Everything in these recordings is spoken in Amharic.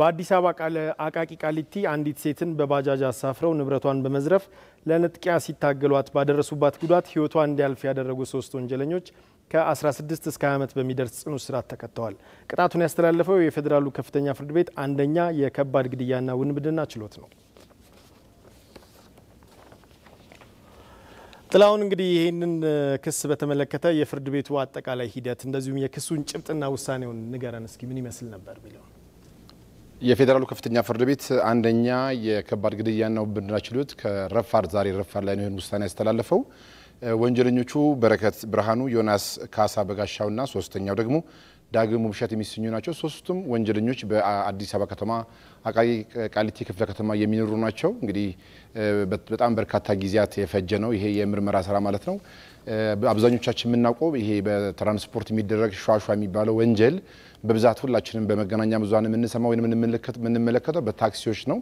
በአዲስ አበባ አቃቂ ቃሊቲ አንዲት ሴትን በባጃጅ አሳፍረው ንብረቷን በመዝረፍ ለንጥቂያ ሲታገሏት ባደረሱባት ጉዳት ሕይወቷ እንዲያልፍ ያደረጉ ሶስት ወንጀለኞች ከ16 እስከ 20 ዓመት በሚደርስ ጽኑ እስራት ተቀጥተዋል። ቅጣቱን ያስተላለፈው የፌዴራሉ ከፍተኛ ፍርድ ቤት አንደኛ የከባድ ግድያና ውንብድና ችሎት ነው። ጥላሁን እንግዲህ ይህንን ክስ በተመለከተ የፍርድ ቤቱ አጠቃላይ ሂደት እንደዚሁም የክሱን ጭብጥና ውሳኔውን ንገረን እስኪ ምን ይመስል ነበር ሚለው የፌዴራሉ ከፍተኛ ፍርድ ቤት አንደኛ የከባድ ግድያና ውንብድና ችሎት ከረፋድ ዛሬ ረፋድ ላይ ነው ይህን ውሳኔ ያስተላለፈው። ወንጀለኞቹ በረከት ብርሃኑ፣ ዮናስ ካሳ በጋሻው ና ሶስተኛው ደግሞ ዳግም ውብሸት የሚሰኙ ናቸው። ሶስቱም ወንጀለኞች በአዲስ አበባ ከተማ አቃቂ ቃሊቲ ክፍለ ከተማ የሚኖሩ ናቸው። እንግዲህ በጣም በርካታ ጊዜያት የፈጀ ነው ይሄ የምርመራ ስራ ማለት ነው። አብዛኞቻችን የምናውቀው ይሄ በትራንስፖርት የሚደረግ ሿሿ የሚባለው ወንጀል በብዛት ሁላችንም በመገናኛ ብዙኃን የምንሰማ ወይም የምንመለከተው በታክሲዎች ነው።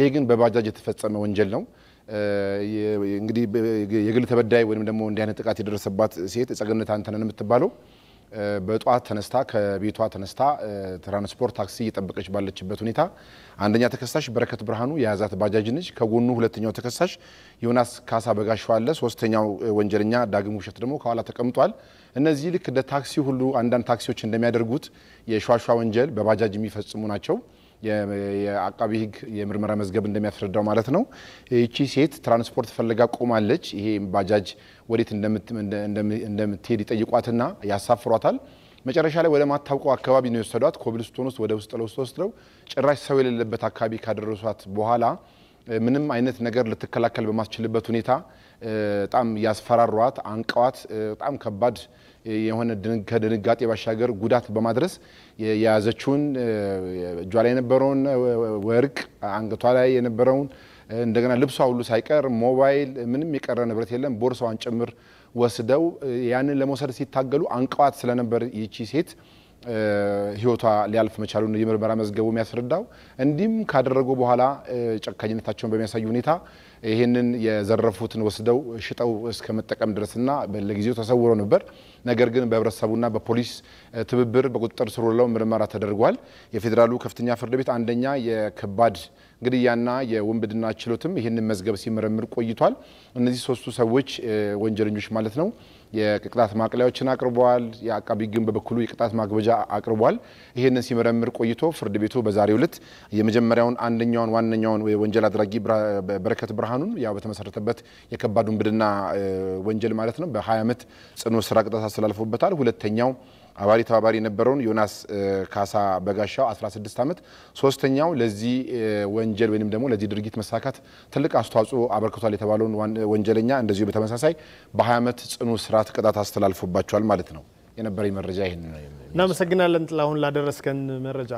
ይሄ ግን በባጃጅ የተፈጸመ ወንጀል ነው። እንግዲህ የግል ተበዳይ ወይም ደግሞ እንዲህ አይነት ጥቃት የደረሰባት ሴት ጸገነት አንተነን የምትባለው በጠዋት ተነስታ ከቤቷ ተነስታ ትራንስፖርት ታክሲ እየጠበቀች ባለችበት ሁኔታ አንደኛ ተከሳሽ በረከት ብርሃኑ የያዛት ባጃጅ ነች። ከጎኑ ሁለተኛው ተከሳሽ ዮናስ ካሳ በጋሻ አለ። ሶስተኛው ወንጀለኛ ዳግም ውሸት ደግሞ ከኋላ ተቀምጧል። እነዚህ ልክ እንደ ታክሲ ሁሉ አንዳንድ ታክሲዎች እንደሚያደርጉት የሿሿ ወንጀል በባጃጅ የሚፈጽሙ ናቸው። የአቃቢ ህግ የምርመራ መዝገብ እንደሚያስረዳው ማለት ነው። ይቺ ሴት ትራንስፖርት ፈልጋ ቆማለች። ይሄ ባጃጅ ወዴት እንደምትሄድ ይጠይቋትና ያሳፍሯታል። መጨረሻ ላይ ወደ ማታውቀው አካባቢ ነው የወሰዷት። ኮብልስቶን ውስጥ ወደ ውስጥ ለውስጥ ወስደው ጭራሽ ሰው የሌለበት አካባቢ ካደረሷት በኋላ ምንም አይነት ነገር ልትከላከል በማስችልበት ሁኔታ በጣም ያስፈራሯት፣ አንቀዋት በጣም ከባድ የሆነ ከድንጋጤ ባሻገር ጉዳት በማድረስ የያዘችውን እጇ ላይ የነበረውን ወርቅ አንገቷ ላይ የነበረውን እንደገና ልብሷ ሁሉ ሳይቀር ሞባይል፣ ምንም የቀረ ንብረት የለም፣ ቦርሳዋን ጭምር ወስደው ያንን ለመውሰድ ሲታገሉ አንቀዋት ስለነበር ይቺ ሴት ህይወቷ ሊያልፍ መቻሉን የምርመራ መዝገቡ የሚያስረዳው። እንዲህም ካደረጉ በኋላ ጨካኝነታቸውን በሚያሳይ ሁኔታ ይህንን የዘረፉትን ወስደው ሽጠው እስከ መጠቀም ድረስና ለጊዜው ተሰውሮ ነበር። ነገር ግን በህብረተሰቡና በፖሊስ ትብብር በቁጥጥር ስር ውለው ምርመራ ተደርጓል። የፌዴራሉ ከፍተኛ ፍርድ ቤት አንደኛ የከባድ ግድያና የውንብድና ችሎትም ይህንን መዝገብ ሲመረምር ቆይቷል። እነዚህ ሶስቱ ሰዎች ወንጀለኞች ማለት ነው የቅጣት ማቅለያዎችን አቅርበዋል። የአቃቢ ሕግም በበኩሉ የቅጣት ማግበጃ አቅርቧል። ይህንን ሲመረምር ቆይቶ ፍርድ ቤቱ በዛሬው ዕለት የመጀመሪያውን አንደኛውን ዋነኛውን ወንጀል አድራጊ በረከት ብርሃኑን ያው በተመሰረተበት የከባድ ውንብድና ወንጀል ማለት ነው በ20 ዓመት ጽኑ እስራት ቅጣት አስተላልፎበታል። ሁለተኛው አባሪ ተባባሪ የነበረውን ዮናስ ካሳ በጋሻው 16 ዓመት ሶስተኛው ለዚህ ወንጀል ወይም ደግሞ ለዚህ ድርጊት መሳካት ትልቅ አስተዋጽኦ አበርክቷል የተባለውን ወንጀለኛ እንደዚሁ በተመሳሳይ በ20 ዓመት ጽኑ እስራት ቅጣት አስተላልፎባቸዋል ማለት ነው። የነበረኝ መረጃ ይህን ነው። እናመሰግናለን ጥላሁን ላደረስከን መረጃ።